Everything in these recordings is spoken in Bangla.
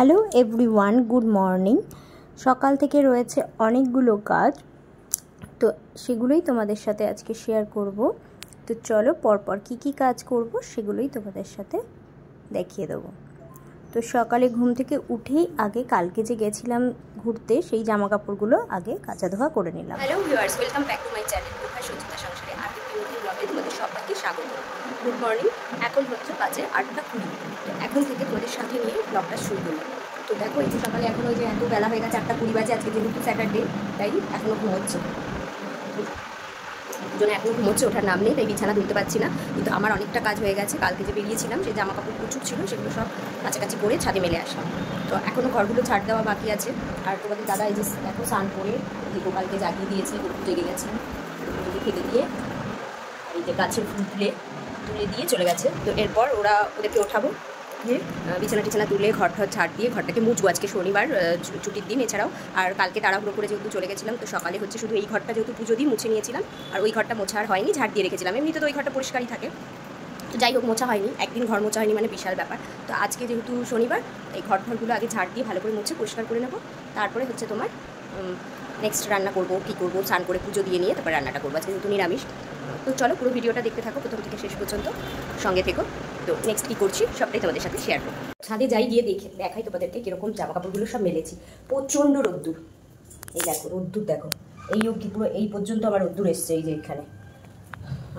hello everyone good morning সকাল থেকে রয়েছে অনেকগুলো কাজ তো সেগুলোই তোমাদের সাথে আজকে শেয়ার করব তো চলো পরপর কি কি কাজ করব সেগুলোই তোমাদের সাথে দেখিয়ে দেবো তো সকালে ঘুম থেকে উঠেই আগে কালকে যে গেছিলাম ঘুরতে সেই জামা কাপড়গুলো আগে কাঁচা ধোয়া করে নিলাম hello welcome back to my channel সংসারে আর সবাইকে স্বাগত গুড মর্নিং এখন হচ্ছে বাজে আটটা কুড়ি এখন থেকে তোদের সাথে নিয়ে ব্লগটা শুরু করি তো দেখো এই যে সকালে এখন ওই যে এত বেলা হয়ে গেছে আটটা কুড়ি বাজে আজকে যেহেতু স্যাটারডে তাই এখনও ঘুমোচ্ছে জন্য এখন ঘুমোচ্ছে ওঠার নাম নেই তাই বিছানা ধুতে পারছি না কিন্তু আমার অনেকটা কাজ হয়ে গেছে কালকে যে বেরিয়েছিলাম সেই জামা কাপড় প্রচুর ছিল সেগুলো সব কাছাকাছি করে ছাদে মেলে আসলাম তো এখনও ঘরগুলো ছাড় দেওয়া বাকি আছে আর তোমাদের দাদা এই যে দেখো স্নান করে যে গোপালকে জাগিয়ে দিয়েছে জেগে গেছে ফেলে দিয়ে এই যে গাছের ফুল ফুলে তুলে দিয়ে চলে গেছে তো এরপর ওরা ওদেরকে ওঠাবো দিয়ে বিছানা টিছানা তুলে ঘর ঠর ছাড় দিয়ে ঘরটাকে মুছবো আজকে শনিবার ছুটির দিন এছাড়াও আর কালকে তাড়াহুড়ো করে যেহেতু চলে গেছিলাম তো সকালে হচ্ছে শুধু এই ঘরটা যেহেতু পুজো দিয়ে মুছে নিয়েছিলাম আর ওই ঘরটা মোছার হয়নি ঝাড় দিয়ে রেখেছিলাম এমনিতে তো ওই ঘরটা পরিষ্কারই থাকে তো যাই হোক মোছা হয়নি একদিন ঘর মোছা হয়নি মানে বিশাল ব্যাপার তো আজকে যেহেতু শনিবার এই ঘর ঘরগুলো আগে ঝাড় দিয়ে ভালো করে মুছে পরিষ্কার করে নেবো তারপরে হচ্ছে তোমার নেক্সট রান্না করবো কী করবো স্নান করে পুজো দিয়ে নিয়ে তারপর রান্নাটা করবো আজকে যেহেতু নিরামিষ তো চলো পুরো ভিডিওটা দেখতে থাকো প্রথম থেকে শেষ পর্যন্ত সঙ্গে থেকো তো নেক্সট কী করছি সবটাই তোমাদের সাথে শেয়ার করবো ছাদে যাই গিয়ে দেখে দেখাই তোমাদেরকে কীরকম জামা কাপড়গুলো সব মেলেছি প্রচণ্ড রোদ্দুর এই দেখো রোদ্দুর দেখো এই অব্দি পুরো এই পর্যন্ত আমার রোদ্দুর এসছে এই যে এখানে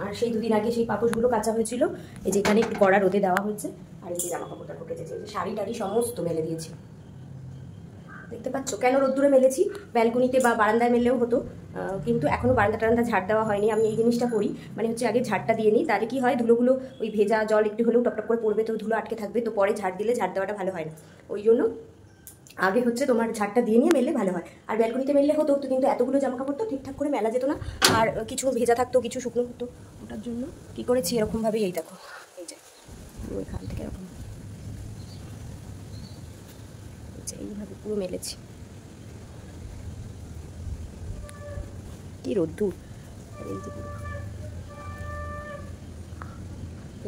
আর সেই দুদিন আগে সেই পাপুসগুলো কাঁচা হয়েছিল এই যেখানে একটু কড়া রোদে দেওয়া হয়েছে আর এই যে জামা কাপড়টা ঢুকেছে যে শাড়ি টাড়ি সমস্ত মেলে দিয়েছি দেখতে পাচ্ছ কেন রোদ্দুরে মেলেছি ব্যালকনিতে বা বারান্দায় মেলেও হতো কিন্তু এখনও বারান্দা টারান্দা ঝাড় দেওয়া হয়নি আমি এই জিনিসটা করি মানে হচ্ছে আগে ঝাড়টা দিয়ে নিই তাহলে কি হয় ধুলোগুলো ওই ভেজা জল একটু হলেও টপটপ করে পড়বে তো ধুলো আটকে থাকবে তো পরে ঝাড় দিলে ঝাড় দেওয়াটা ভালো হয় না ওই জন্য আগে হচ্ছে তোমার ঝাড়টা দিয়ে নিয়ে মেললে ভালো হয় আর ব্যালকনিতে মেললে হতো তো কিন্তু এতগুলো জামা কাপড় তো ঠিকঠাক করে মেলা যেত না আর কিছু ভেজা থাকতো কিছু শুকনো হতো ওটার জন্য কী করেছি এরকমভাবেই এই দেখো এই যে ওইখান থেকে এরকম হচ্ছে এইভাবে পুরো মেলেছি কি রোদ্দুর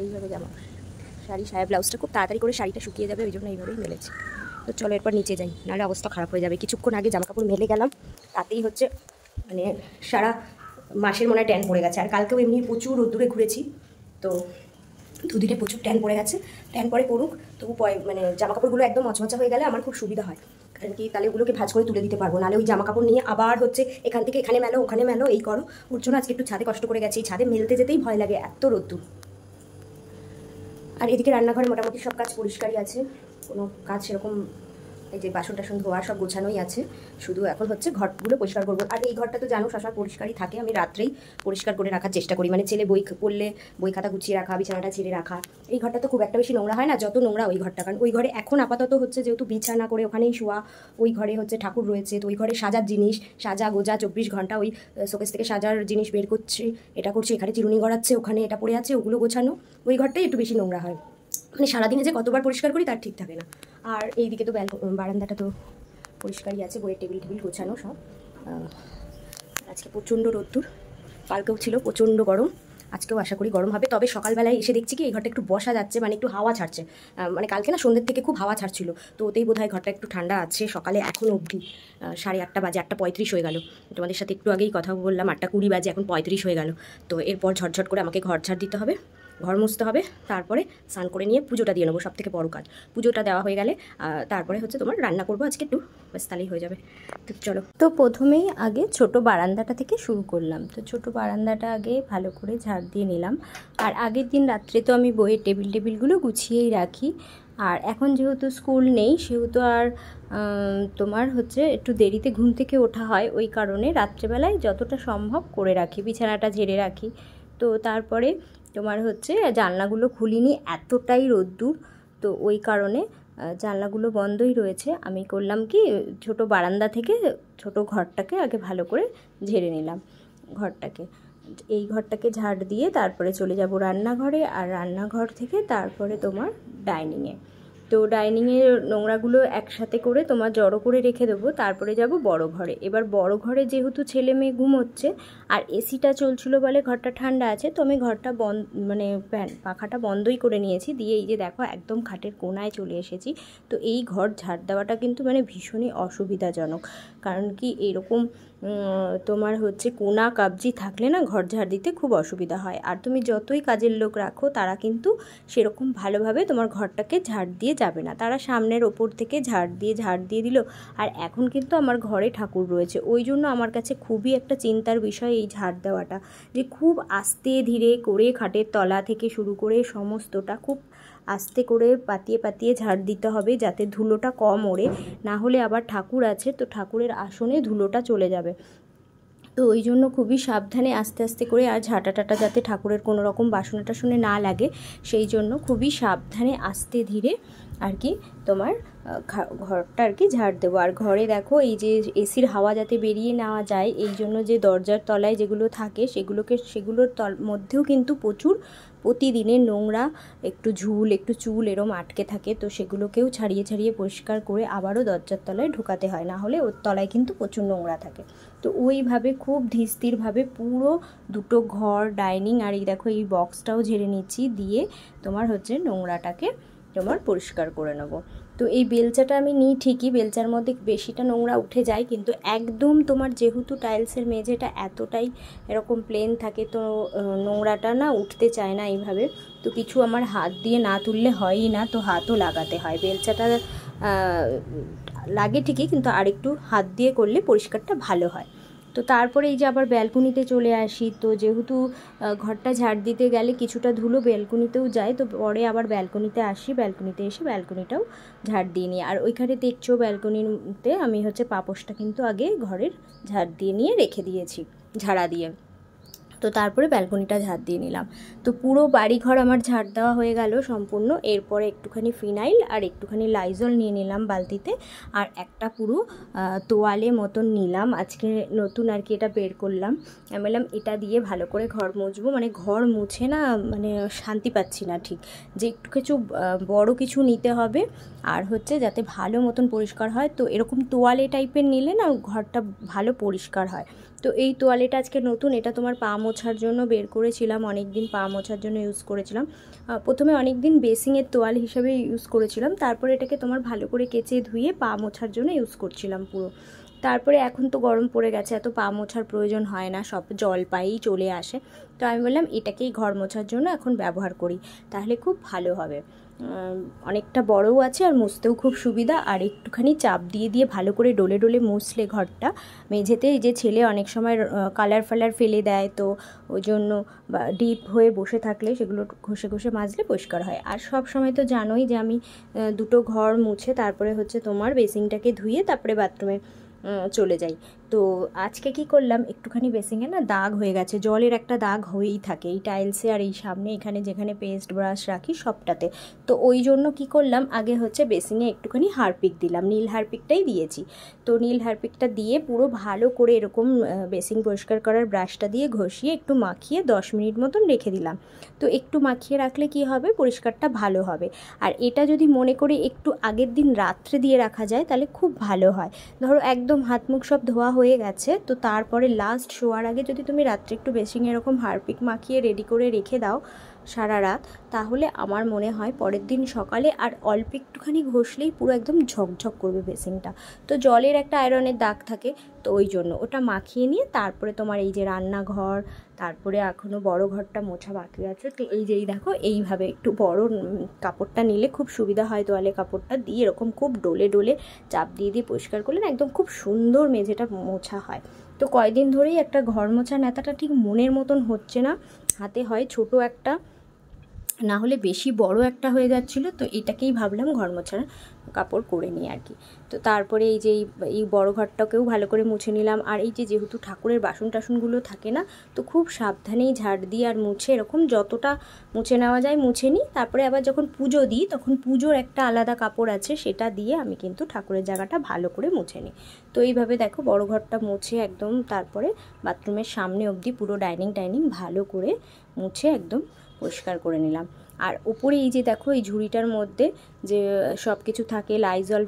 এইভাবে জামা শাড়ি সায়া ব্লাউজটা খুব তাড়াতাড়ি করে শাড়িটা শুকিয়ে যাবে ওই জন্য এইভাবেই মেলেছে তো চলো এরপর নিচে যাই নাহলে অবস্থা খারাপ হয়ে যাবে কিছুক্ষণ আগে জামা কাপড় মেলে গেলাম তাতেই হচ্ছে মানে সারা মাসের মনে হয় ট্যান পড়ে গেছে আর কালকেও এমনি প্রচুর রোদ্দুরে ঘুরেছি তো দুদিনে প্রচুর ট্যান পড়ে গেছে ট্যান পরে পড়ুক তবু মানে জামা কাপড়গুলো একদম মচমচা হয়ে গেলে আমার খুব সুবিধা হয় কারণ কি তাহলে ওগুলোকে ভাজ করে তুলে দিতে পারবো নাহলে ওই জামা কাপড় নিয়ে আবার হচ্ছে এখান থেকে এখানে মেলো ওখানে মেলো এই করো ওর জন্য আজকে একটু ছাদে কষ্ট করে গেছে এই ছাদে মেলতে যেতেই ভয় লাগে এত রোদ্দুর আর এদিকে রান্নাঘরে মোটামুটি সব কাজ পরিষ্কারই আছে কোনো কাজ সেরকম এই যে বাসন টাসন ধোয়া সব গোছানোই আছে শুধু এখন হচ্ছে ঘরগুলো পরিষ্কার করবো আর এই ঘরটা তো জানো সবসময় পরিষ্কারই থাকে আমি রাত্রেই পরিষ্কার করে রাখার চেষ্টা করি মানে ছেলে বই পড়লে বই খাতা গুছিয়ে রাখা বিছানাটা ছেড়ে রাখা এই ঘরটা তো খুব একটা বেশি নোংরা হয় না যত নোংরা ওই ঘরটা কারণ ওই ঘরে এখন আপাতত হচ্ছে যেহেতু বিছানা করে ওখানেই শোয়া ওই ঘরে হচ্ছে ঠাকুর রয়েছে তো ওই ঘরে সাজার জিনিস সাজা গোজা চব্বিশ ঘন্টা ওই শোকেস থেকে সাজার জিনিস বের করছি এটা করছি এখানে চিরুনি গড়াচ্ছে ওখানে এটা পড়ে আছে ওগুলো গোছানো ওই ঘরটাই একটু বেশি নোংরা হয় মানে সারাদিনে যে কতবার পরিষ্কার করি তার ঠিক থাকে না আর এইদিকে তো বারান্দাটা তো পরিষ্কারই আছে বইয়ের টেবিল টেবিল গোছানো সব আজকে প্রচণ্ড রোদ্দুর কালকেও ছিল প্রচণ্ড গরম আজকেও আশা করি গরম হবে তবে সকালবেলায় এসে দেখছি কি এই ঘরটা একটু বসা যাচ্ছে মানে একটু হাওয়া ছাড়ছে মানে কালকে না সন্ধ্যের থেকে খুব হাওয়া ছাড়ছিল তো ওতেই বোধহয় ঘরটা একটু ঠান্ডা আছে সকালে এখন অবধি সাড়ে আটটা বাজে আটটা পঁয়ত্রিশ হয়ে গেল তোমাদের সাথে একটু আগেই কথা বললাম আটটা কুড়ি বাজে এখন পঁয়ত্রিশ হয়ে গেল তো এরপর ঝটঝট করে আমাকে ঘর ছাড় দিতে হবে ঘর মুছতে হবে তারপরে স্নান করে নিয়ে পুজোটা দিয়ে নেবো সব থেকে বড়ো কাজ পুজোটা দেওয়া হয়ে গেলে তারপরে হচ্ছে তোমার রান্না করবো আজকে একটু ব্যাস তাহলেই হয়ে যাবে তো চলো তো প্রথমেই আগে ছোট বারান্দাটা থেকে শুরু করলাম তো ছোট বারান্দাটা আগে ভালো করে ঝাড় দিয়ে নিলাম আর আগের দিন রাত্রে তো আমি বইয়ের টেবিল টেবিলগুলো গুছিয়েই রাখি আর এখন যেহেতু স্কুল নেই সেহেতু আর তোমার হচ্ছে একটু দেরিতে ঘুম থেকে ওঠা হয় ওই কারণে রাত্রেবেলায় যতটা সম্ভব করে রাখি বিছানাটা ঝেড়ে রাখি তো তারপরে তোমার হচ্ছে জানলাগুলো খুলিনি এতটাই রোদ্দুর তো ওই কারণে জানলাগুলো বন্ধই রয়েছে আমি করলাম কি ছোট বারান্দা থেকে ছোট ঘরটাকে আগে ভালো করে ঝেড়ে নিলাম ঘরটাকে এই ঘরটাকে ঝাড় দিয়ে তারপরে চলে যাব রান্নাঘরে আর রান্নাঘর থেকে তারপরে তোমার ডাইনিংয়ে তো ডাইনিংয়ের নোংরাগুলো একসাথে করে তোমার জড়ো করে রেখে দেবো তারপরে যাব বড় ঘরে এবার বড় ঘরে যেহেতু ছেলে মেয়ে ঘুমোচ্ছে আর এসিটা চলছিল বলে ঘরটা ঠান্ডা আছে তো আমি ঘরটা বন্ধ মানে পাখাটা বন্ধই করে নিয়েছি দিয়ে এই যে দেখো একদম খাটের কোনায় চলে এসেছি তো এই ঘর ঝাড় দেওয়াটা কিন্তু মানে ভীষণই অসুবিধাজনক কারণ কি এরকম তোমার হচ্ছে কোনা কাবজি থাকলে না ঘর ঝাড় দিতে খুব অসুবিধা হয় আর তুমি যতই কাজের লোক রাখো তারা কিন্তু সেরকম ভালোভাবে তোমার ঘরটাকে ঝাড় দিয়ে যাবে না তারা সামনের ওপর থেকে ঝাড় দিয়ে ঝাড় দিয়ে দিল আর এখন কিন্তু আমার ঘরে ঠাকুর রয়েছে ওই জন্য আমার কাছে খুবই একটা চিন্তার বিষয় এই ঝাড় দেওয়াটা যে খুব আস্তে ধীরে করে খাটের তলা থেকে শুরু করে সমস্তটা খুব আস্তে করে পাতিয়ে পাতিয়ে ঝাড় দিতে হবে যাতে ধুলোটা কম ওড়ে না হলে আবার ঠাকুর আছে তো ঠাকুরের আসনে ধুলোটা চলে যাবে তো ওই জন্য খুবই সাবধানে আস্তে আস্তে করে আর ঝাঁটা টাটা যাতে ঠাকুরের কোনো রকম বাসনাটা শুনে না লাগে সেই জন্য খুবই সাবধানে আস্তে ধীরে আর কি তোমার ঘরটা আর কি ঝাড় দেবো আর ঘরে দেখো এই যে এসির হাওয়া যাতে বেরিয়ে নেওয়া যায় এই জন্য যে দরজার তলায় যেগুলো থাকে সেগুলোকে সেগুলোর তল মধ্যেও কিন্তু প্রচুর প্রতিদিনে নোংরা একটু ঝুল একটু চুল এরম আটকে থাকে তো সেগুলোকেও ছাড়িয়ে ছাড়িয়ে পরিষ্কার করে আবারও দরজার তলায় ঢোকাতে হয় না হলে ওর তলায় কিন্তু প্রচুর নোংরা থাকে তো ওইভাবে খুব ধীরস্থিরভাবে পুরো দুটো ঘর ডাইনিং আর এই দেখো এই বক্সটাও ঝেড়ে নিচ্ছি দিয়ে তোমার হচ্ছে নোংরাটাকে তোমার পরিষ্কার করে নেব তো এই বেলচাটা আমি নিই ঠিকই বেলচার মধ্যে বেশিটা নোংরা উঠে যায় কিন্তু একদম তোমার যেহেতু টাইলসের মেঝেটা এতটাই এরকম প্লেন থাকে তো নোংরাটা না উঠতে চায় না এইভাবে তো কিছু আমার হাত দিয়ে না তুললে হয়ই না তো হাতও লাগাতে হয় বেলচাটা লাগে ঠিকই কিন্তু আরেকটু হাত দিয়ে করলে পরিষ্কারটা ভালো হয় তো তারপরে এই যে আবার ব্যালকনিতে চলে আসি তো যেহেতু ঘরটা ঝাড় দিতে গেলে কিছুটা ধুলো ব্যালকনিতেও যায় তো পরে আবার ব্যালকনিতে আসি ব্যালকনিতে এসে ব্যালকনিটাও ঝাড় দিয়ে নিই আর ওইখানে দেখছো ব্যালকনিতে আমি হচ্ছে পাপোশটা কিন্তু আগে ঘরের ঝাড় দিয়ে নিয়ে রেখে দিয়েছি ঝাড়া দিয়ে তো তারপরে ব্যালকনিটা ঝাড় দিয়ে নিলাম তো পুরো বাড়িঘর আমার ঝাড় দেওয়া হয়ে গেল সম্পূর্ণ এরপরে একটুখানি ফিনাইল আর একটুখানি লাইজল নিয়ে নিলাম বালতিতে আর একটা পুরো তোয়ালে মতন নিলাম আজকে নতুন আর কি এটা বের করলাম আমি বললাম এটা দিয়ে ভালো করে ঘর মুছবো মানে ঘর মুছে না মানে শান্তি পাচ্ছি না ঠিক যে একটু কিছু বড় কিছু নিতে হবে আর হচ্ছে যাতে ভালো মতন পরিষ্কার হয় তো এরকম তোয়ালে টাইপের নিলে না ঘরটা ভালো পরিষ্কার হয় তো এই তোয়ালেটা আজকে নতুন এটা তোমার পা মোছার জন্য বের করেছিলাম অনেক দিন পা মোছার জন্য ইউজ করেছিলাম প্রথমে অনেক দিন বেসিংয়ের তোয়াল হিসেবে ইউজ করেছিলাম তারপরে এটাকে তোমার ভালো করে কেচে ধুয়ে পা মোছার জন্য ইউজ করছিলাম পুরো তারপরে এখন তো গরম পড়ে গেছে এত পা মোছার প্রয়োজন হয় না সব জল পায়েই চলে আসে তো আমি বললাম এটাকেই ঘর মোছার জন্য এখন ব্যবহার করি তাহলে খুব ভালো হবে অনেকটা বড়ও আছে আর মুছতেও খুব সুবিধা আর একটুখানি চাপ দিয়ে দিয়ে ভালো করে ডোলে ডোলে মুছলে ঘরটা মেঝেতে যে ছেলে অনেক সময় কালার ফালার ফেলে দেয় তো ওই জন্য ডিপ হয়ে বসে থাকলে সেগুলো ঘষে ঘষে মাজলে পরিষ্কার হয় আর সব সময় তো জানোই যে আমি দুটো ঘর মুছে তারপরে হচ্ছে তোমার বেসিংটাকে ধুয়ে তারপরে বাথরুমে চলে যাই তো আজকে কি করলাম একটুখানি বেসিংয়ে না দাগ হয়ে গেছে জলের একটা দাগ হয়েই থাকে এই টাইলসে আর এই সামনে এখানে যেখানে পেস্ট ব্রাশ রাখি সবটাতে তো ওই জন্য কি করলাম আগে হচ্ছে বেসিনে একটুখানি হারপিক দিলাম নীল হারপিকটাই দিয়েছি তো নীল হারপিকটা দিয়ে পুরো ভালো করে এরকম বেসিং পরিষ্কার করার ব্রাশটা দিয়ে ঘষিয়ে একটু মাখিয়ে 10 মিনিট মতন রেখে দিলাম তো একটু মাখিয়ে রাখলে কি হবে পরিষ্কারটা ভালো হবে আর এটা যদি মনে করে একটু আগের দিন রাত্রে দিয়ে রাখা যায় তাহলে খুব ভালো হয় ধরো একদম একদম হাত মুখ সব ধোয়া হয়ে গেছে তো তারপরে লাস্ট শোয়ার আগে যদি তুমি রাত্রে একটু বেসিং এরকম হারপিক মাখিয়ে রেডি করে রেখে দাও সারা রাত তাহলে আমার মনে হয় পরের দিন সকালে আর অল্প একটুখানি ঘষলেই পুরো একদম ঝকঝক করবে বেসিনটা তো জলের একটা আয়রনের দাগ থাকে তো ওই জন্য ওটা মাখিয়ে নিয়ে তারপরে তোমার এই যে রান্নাঘর তারপরে এখনও বড় ঘরটা মোছা বাকি আছে তো এই যেই দেখো এইভাবে একটু বড় কাপড়টা নিলে খুব সুবিধা হয় তোয়ালে কাপড়টা দিয়ে এরকম খুব ডোলে ডোলে চাপ দিয়ে দিয়ে পরিষ্কার করলে না একদম খুব সুন্দর মেঝেটা মোছা হয় তো কয়দিন ধরেই একটা ঘর মোছা নেতাটা ঠিক মনের মতন হচ্ছে না হাতে হয় ছোট একটা না হলে বেশি বড় একটা হয়ে যাচ্ছিল তো এটাকেই ভাবলাম ঘর মোছার কাপড় করে নিই আর কি তো তারপরে এই যে এই বড় ঘরটাকেও ভালো করে মুছে নিলাম আর এই যে যেহেতু ঠাকুরের বাসন টাসনগুলো থাকে না তো খুব সাবধানেই ঝাড় দিয়ে আর মুছে এরকম যতটা মুছে নেওয়া যায় মুছে নিই তারপরে আবার যখন পুজো দিই তখন পুজোর একটা আলাদা কাপড় আছে সেটা দিয়ে আমি কিন্তু ঠাকুরের জায়গাটা ভালো করে মুছে নিই তো এইভাবে দেখো বড় ঘরটা মুছে একদম তারপরে বাথরুমের সামনে অবধি পুরো ডাইনিং টাইনিং ভালো করে মুছে একদম পরিষ্কার করে নিলাম আর উপরে এই যে দেখো এই ঝুড়িটার মধ্যে যে সব কিছু থাকে লাইজল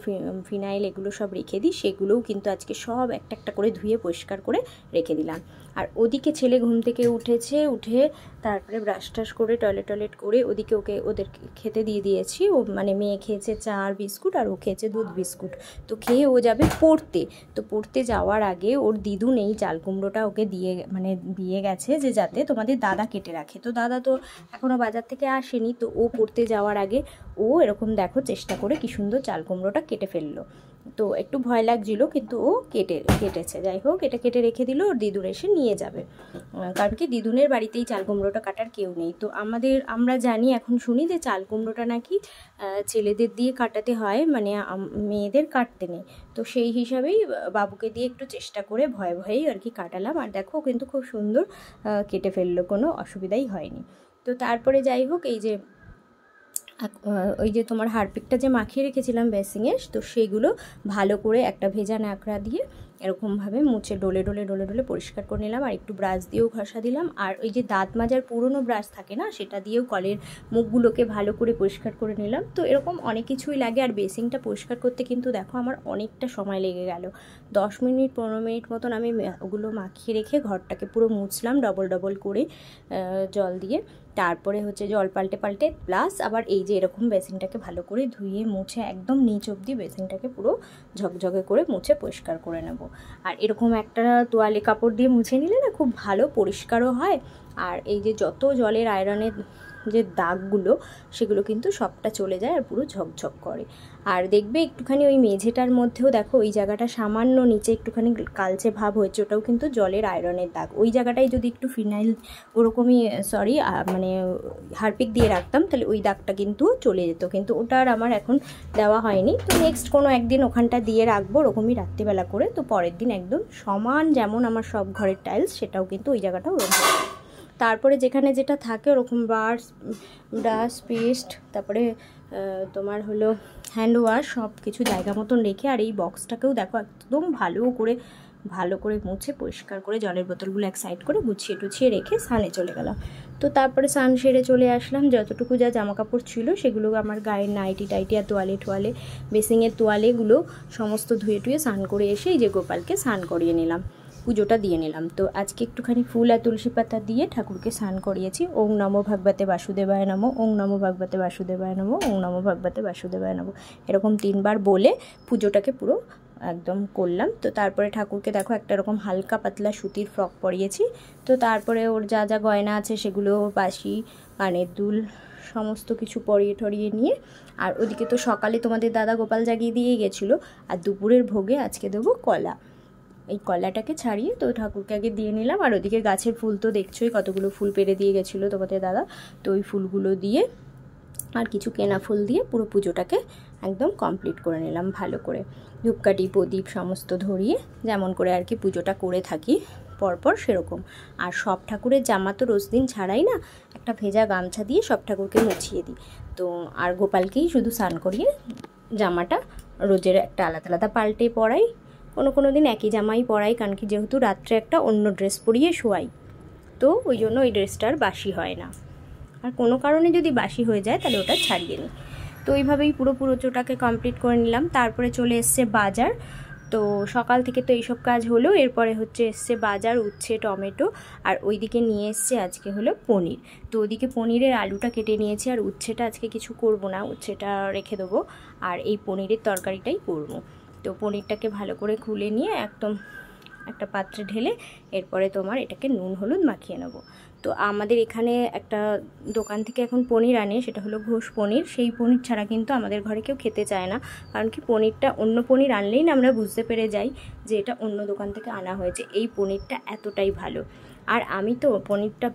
ফিনাইল এগুলো সব রেখে দিই সেগুলোও কিন্তু আজকে সব একটা একটা করে ধুয়ে পরিষ্কার করে রেখে দিলাম আর ওদিকে ছেলে ঘুম থেকে উঠেছে উঠে তারপরে ব্রাশ টাশ করে টয়লেট টয়লেট করে ওদিকে ওকে ওদের খেতে দিয়ে দিয়েছি ও মানে মেয়ে খেয়েছে চা আর বিস্কুট আর ও খেয়েছে দুধ বিস্কুট তো খেয়ে ও যাবে পড়তে তো পড়তে যাওয়ার আগে ওর দিদু নেই চাল কুমড়োটা ওকে দিয়ে মানে দিয়ে গেছে যে যাতে তোমাদের দাদা কেটে রাখে তো দাদা তো এখনও বাজার থেকে আসেনি তো ও পড়তে যাওয়ার আগে ও এরকম দেখো চেষ্টা করে কী সুন্দর চাল কুমড়োটা কেটে ফেললো তো একটু ভয় লাগছিল কিন্তু ও কেটে কেটেছে যাই হোক এটা কেটে রেখে দিল ওর দিদুন এসে নিয়ে যাবে কারণ কি দিদুনের বাড়িতেই চাল কুমড়োটা কাটার কেউ নেই তো আমাদের আমরা জানি এখন শুনি যে চাল কুমড়োটা নাকি ছেলেদের দিয়ে কাটাতে হয় মানে মেয়েদের কাটতে নেই তো সেই হিসাবেই বাবুকে দিয়ে একটু চেষ্টা করে ভয়ে ভয়েই আর কি কাটালাম আর দেখো কিন্তু খুব সুন্দর কেটে ফেললো কোনো অসুবিধাই হয়নি তো তারপরে যাই হোক এই যে ওই যে তোমার হারপিকটা যে মাখিয়ে রেখেছিলাম বেসিংয়ে তো সেগুলো ভালো করে একটা ভেজা ন্যাকড়া দিয়ে এরকমভাবে মুছে ডোলে ডলে ডলে ডোলে পরিষ্কার করে নিলাম আর একটু ব্রাশ দিয়েও ঘষা দিলাম আর ওই যে দাঁত মাজার পুরনো ব্রাশ থাকে না সেটা দিয়েও কলের মুখগুলোকে ভালো করে পরিষ্কার করে নিলাম তো এরকম অনেক কিছুই লাগে আর বেসিংটা পরিষ্কার করতে কিন্তু দেখো আমার অনেকটা সময় লেগে গেল দশ মিনিট পনেরো মিনিট মতন আমি ওগুলো মাখিয়ে রেখে ঘরটাকে পুরো মুছলাম ডবল ডবল করে জল দিয়ে তারপরে হচ্ছে জল পাল্টে পাল্টে প্লাস আবার এই যে এরকম বেসিনটাকে ভালো করে ধুয়ে মুছে একদম নিচ অবধি বেসিনটাকে পুরো ঝকঝকে করে মুছে পরিষ্কার করে নেব আর এরকম একটা তোয়ালে কাপড় দিয়ে মুছে নিলে না খুব ভালো পরিষ্কারও হয় আর এই যে যত জলের আয়রনের যে দাগগুলো সেগুলো কিন্তু সবটা চলে যায় আর পুরো ঝকঝক করে আর দেখবে একটুখানি ওই মেঝেটার মধ্যেও দেখো ওই জায়গাটা সামান্য নিচে একটুখানি কালচে ভাব হয়েছে ওটাও কিন্তু জলের আয়রনের দাগ ওই জায়গাটায় যদি একটু ফিনাইল ওরকমই সরি মানে হারপিক দিয়ে রাখতাম তাহলে ওই দাগটা কিন্তু চলে যেত কিন্তু ওটা আর আমার এখন দেওয়া হয়নি তো নেক্সট কোনো একদিন ওখানটা দিয়ে রাখবো ওরকমই রাত্রিবেলা করে তো পরের দিন একদম সমান যেমন আমার সব ঘরের টাইলস সেটাও কিন্তু ওই জায়গাটাও রয়েছে তারপরে যেখানে যেটা থাকে ওরকম ব্রাশ ব্রাশ পেস্ট তারপরে তোমার হলো হ্যান্ড ওয়াশ সব কিছু জায়গা মতন রেখে আর এই বক্সটাকেও দেখো একদম ভালো করে ভালো করে মুছে পরিষ্কার করে জলের বোতলগুলো এক সাইড করে গুছিয়ে টুছিয়ে রেখে সানে চলে গেলাম তো তারপরে সান সেরে চলে আসলাম যতটুকু যা জামা কাপড় ছিল সেগুলো আমার গায়ের নাইটি টাইটি আর তোয়ালে টোয়ালে বেসিংয়ের তোয়ালেগুলো সমস্ত ধুয়ে টুয়ে স্নান করে এসে এই যে গোপালকে স্নান করিয়ে নিলাম পুজোটা দিয়ে নিলাম তো আজকে একটুখানি ফুল আর তুলসী পাতা দিয়ে ঠাকুরকে স্নান করিয়েছি ওং নম ভাগবাতে বাসুদেবায় নম ওং নম ভাগবাতে বাসুদেবায় নম ওং নম ভাগবাতে বাসুদেবায় নম এরকম তিনবার বলে পুজোটাকে পুরো একদম করলাম তো তারপরে ঠাকুরকে দেখো একটা এরকম হালকা পাতলা সুতির ফ্রক পরিয়েছি তো তারপরে ওর যা যা গয়না আছে সেগুলো বাসি কানের দুল সমস্ত কিছু পরিয়ে টরিয়ে নিয়ে আর ওদিকে তো সকালে তোমাদের দাদা গোপাল জাগিয়ে দিয়ে গেছিলো আর দুপুরের ভোগে আজকে দেবো কলা এই কলাটাকে ছাড়িয়ে তো ঠাকুরকে আগে দিয়ে নিলাম আর ওদিকে গাছের ফুল তো দেখছোই কতগুলো ফুল পেরে দিয়ে গেছিলো তোমাদের দাদা তো ওই ফুলগুলো দিয়ে আর কিছু কেনা ফুল দিয়ে পুরো পুজোটাকে একদম কমপ্লিট করে নিলাম ভালো করে ধূপকাঠি প্রদীপ সমস্ত ধরিয়ে যেমন করে আর কি পুজোটা করে থাকি পরপর সেরকম আর সব ঠাকুরের জামা তো রোজ দিন ছাড়াই না একটা ভেজা গামছা দিয়ে সব ঠাকুরকে মুছিয়ে দিই তো আর গোপালকেই শুধু স্নান করিয়ে জামাটা রোজের একটা আলাদা আলাদা পাল্টে পরাই কোনো কোনো দিন একই জামাই পরাই কারণ কি যেহেতু রাত্রে একটা অন্য ড্রেস পরিয়ে শোয়াই তো ওই জন্য ওই ড্রেসটার বাসি হয় না আর কোনো কারণে যদি বাসি হয়ে যায় তাহলে ওটা ছাড়িয়ে নিই তো এইভাবেই পুরো পুরোটাকে কমপ্লিট করে নিলাম তারপরে চলে এসছে বাজার তো সকাল থেকে তো এইসব কাজ হলো এরপরে হচ্ছে এসছে বাজার উচ্ছে টমেটো আর ওইদিকে নিয়ে এসছে আজকে হলো পনির তো ওইদিকে পনিরের আলুটা কেটে নিয়েছি আর উচ্ছেটা আজকে কিছু করব না উচ্ছেটা রেখে দেবো আর এই পনিরের তরকারিটাই করবো তো পনিরটাকে ভালো করে খুলে নিয়ে একদম একটা পাত্রে ঢেলে এরপরে তোমার এটাকে নুন হলুদ মাখিয়ে নেব তো আমাদের এখানে একটা দোকান থেকে এখন পনির আনে সেটা হলো ঘোষ পনির সেই পনির ছাড়া কিন্তু আমাদের ঘরে কেউ খেতে চায় না কারণ কি পনিরটা অন্য পনির আনলেই না আমরা বুঝতে পেরে যাই যে এটা অন্য দোকান থেকে আনা হয়েছে এই পনিরটা এতটাই ভালো আর আমি তো পনিরটা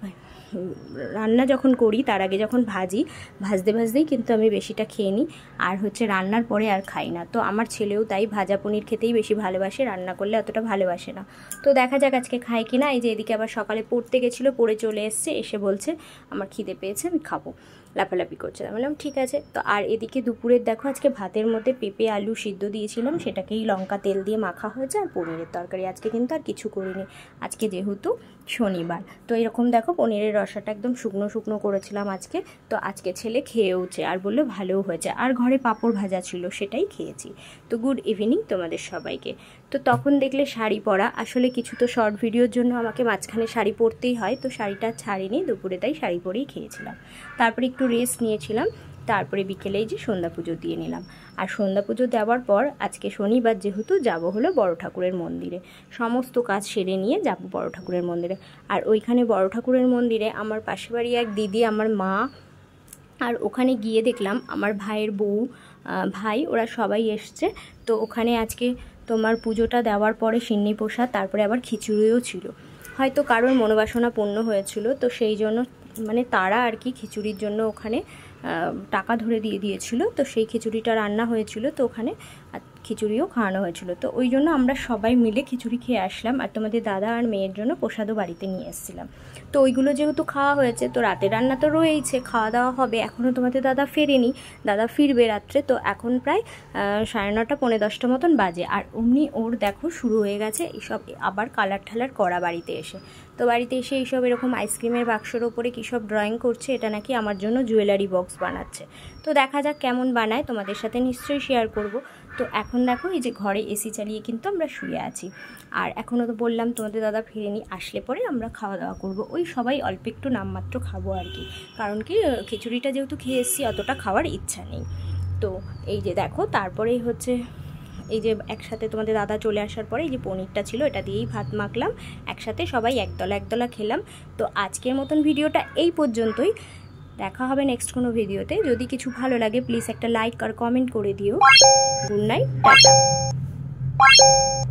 রান্না যখন করি তার আগে যখন ভাজি ভাজতে ভাজতেই কিন্তু আমি বেশিটা খেয়ে নিই আর হচ্ছে রান্নার পরে আর খাই না তো আমার ছেলেও তাই ভাজা পনির খেতেই বেশি ভালোবাসে রান্না করলে অতটা ভালোবাসে না তো দেখা যাক আজকে খায় কি না এই যে এদিকে আবার সকালে পড়তে গেছিলো পড়ে চলে এসছে এসে বলছে আমার খিদে পেয়েছে আমি খাবো লাফালাফি করছে আমি বললাম ঠিক আছে তো আর এদিকে দুপুরের দেখো আজকে ভাতের মধ্যে পেঁপে আলু সিদ্ধ দিয়েছিলাম সেটাকেই লঙ্কা তেল দিয়ে মাখা হয়েছে আর পনিরের তরকারি আজকে কিন্তু আর কিছু করিনি আজকে যেহেতু শনিবার তো এরকম দেখো পনিরের রসাটা একদম শুকনো শুকনো করেছিলাম আজকে তো আজকে ছেলে খেয়েওছে আর বললো ভালোও হয়েছে আর ঘরে পাঁপড় ভাজা ছিল সেটাই খেয়েছি তো গুড ইভিনিং তোমাদের সবাইকে তো তখন দেখলে শাড়ি পরা আসলে কিছু তো শর্ট ভিডিওর জন্য আমাকে মাঝখানে শাড়ি পরতেই হয় তো শাড়িটা ছাড়িনি দুপুরে তাই শাড়ি পরেই খেয়েছিলাম তারপরে একটু রেস্ট নিয়েছিলাম তারপরে বিকেলেই যে সন্ধ্যা পুজো দিয়ে নিলাম আর সন্ধ্যা পুজো দেওয়ার পর আজকে শনিবার যেহেতু যাব হলো বড় ঠাকুরের মন্দিরে সমস্ত কাজ সেরে নিয়ে যাব বড় ঠাকুরের মন্দিরে আর ওইখানে বড় ঠাকুরের মন্দিরে আমার পাশে বাড়ি এক দিদি আমার মা আর ওখানে গিয়ে দেখলাম আমার ভাইয়ের বউ ভাই ওরা সবাই এসছে তো ওখানে আজকে তোমার পুজোটা দেওয়ার পরে সিন্নি প্রসাদ তারপরে আবার খিচুড়িও ছিল হয়তো কারোর মনোবাসনা পূর্ণ হয়েছিল তো সেই জন্য মানে তারা আর কি খিচুড়ির জন্য ওখানে টাকা ধরে দিয়ে দিয়েছিল তো সেই খিচুড়িটা রান্না হয়েছিল তো ওখানে আর খিচুড়িও খাওয়ানো হয়েছিল তো ওই জন্য আমরা সবাই মিলে খিচুড়ি খেয়ে আসলাম আর তোমাদের দাদা আর মেয়ের জন্য প্রসাদও বাড়িতে নিয়ে এসেছিলাম তো ওইগুলো যেহেতু খাওয়া হয়েছে তো রাতে রান্না তো রয়েইছে খাওয়া দাওয়া হবে এখনও তোমাদের দাদা ফেরেনি দাদা ফিরবে রাত্রে তো এখন প্রায় সাড়ে নটা পৌনে দশটা মতন বাজে আর অমনি ওর দেখো শুরু হয়ে গেছে এইসব আবার কালার ঠালার করা বাড়িতে এসে তো বাড়িতে এসে এইসব এরকম আইসক্রিমের বাক্সর ওপরে কী সব ড্রয়িং করছে এটা নাকি আমার জন্য জুয়েলারি বক্স বানাচ্ছে তো দেখা যাক কেমন বানায় তোমাদের সাথে নিশ্চয়ই শেয়ার করবো তো এখন দেখো এই যে ঘরে এসি চালিয়ে কিন্তু আমরা শুয়ে আছি আর এখনও তো বললাম তোমাদের দাদা ফিরেনি আসলে পরে আমরা খাওয়া দাওয়া করব ওই সবাই অল্প একটু নামমাত্র খাবো আর কি কারণ কি খিচুড়িটা যেহেতু খেয়ে এসেছি অতটা খাওয়ার ইচ্ছা নেই তো এই যে দেখো তারপরেই হচ্ছে এই যে একসাথে তোমাদের দাদা চলে আসার পরে এই যে পনিরটা ছিল এটা দিয়েই ভাত মাখলাম একসাথে সবাই একদলা একদলা খেলাম তো আজকের মতন ভিডিওটা এই পর্যন্তই দেখা হবে নেক্সট কোনো ভিডিওতে যদি কিছু ভালো লাগে প্লিজ একটা লাইক আর কমেন্ট করে দিও গুড নাইট